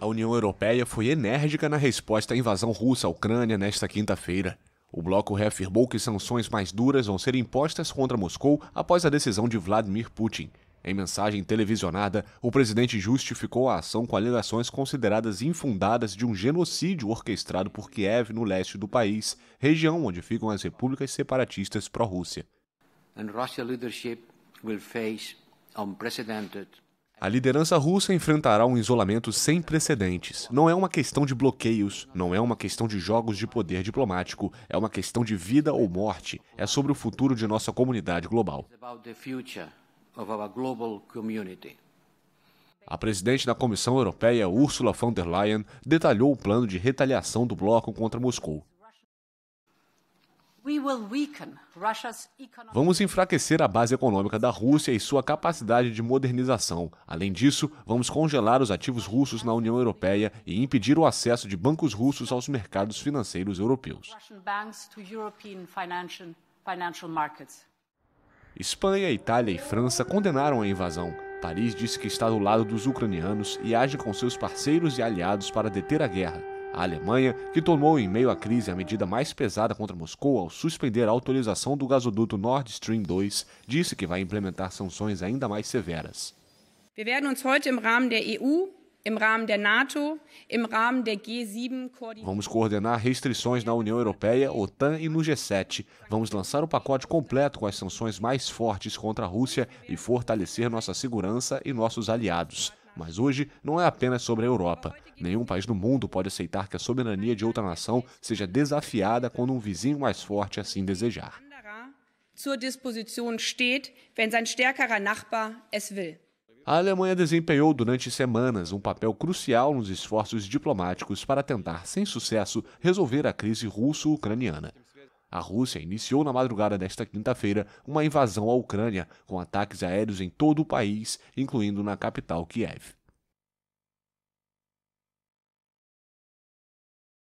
A União Europeia foi enérgica na resposta à invasão russa à Ucrânia nesta quinta-feira. O bloco reafirmou que sanções mais duras vão ser impostas contra Moscou após a decisão de Vladimir Putin. Em mensagem televisionada, o presidente justificou a ação com alegações consideradas infundadas de um genocídio orquestrado por Kiev no leste do país, região onde ficam as repúblicas separatistas pró-Rússia. A liderança russa enfrentará um isolamento sem precedentes. Não é uma questão de bloqueios, não é uma questão de jogos de poder diplomático, é uma questão de vida ou morte, é sobre o futuro de nossa comunidade global. A presidente da Comissão Europeia, Ursula von der Leyen, detalhou o plano de retaliação do bloco contra Moscou. Vamos enfraquecer a base econômica da Rússia e sua capacidade de modernização. Além disso, vamos congelar os ativos russos na União Europeia e impedir o acesso de bancos russos aos mercados financeiros europeus. Espanha, Itália e França condenaram a invasão. Paris disse que está do lado dos ucranianos e age com seus parceiros e aliados para deter a guerra. A Alemanha, que tomou em meio à crise a medida mais pesada contra Moscou ao suspender a autorização do gasoduto Nord Stream 2, disse que vai implementar sanções ainda mais severas. Vamos coordenar restrições na União Europeia, OTAN e no G7. Vamos lançar o um pacote completo com as sanções mais fortes contra a Rússia e fortalecer nossa segurança e nossos aliados. Mas hoje não é apenas sobre a Europa. Nenhum país do mundo pode aceitar que a soberania de outra nação seja desafiada quando um vizinho mais forte assim desejar. A Alemanha desempenhou durante semanas um papel crucial nos esforços diplomáticos para tentar, sem sucesso, resolver a crise russo-ucraniana. A Rússia iniciou na madrugada desta quinta-feira uma invasão à Ucrânia, com ataques aéreos em todo o país, incluindo na capital Kiev.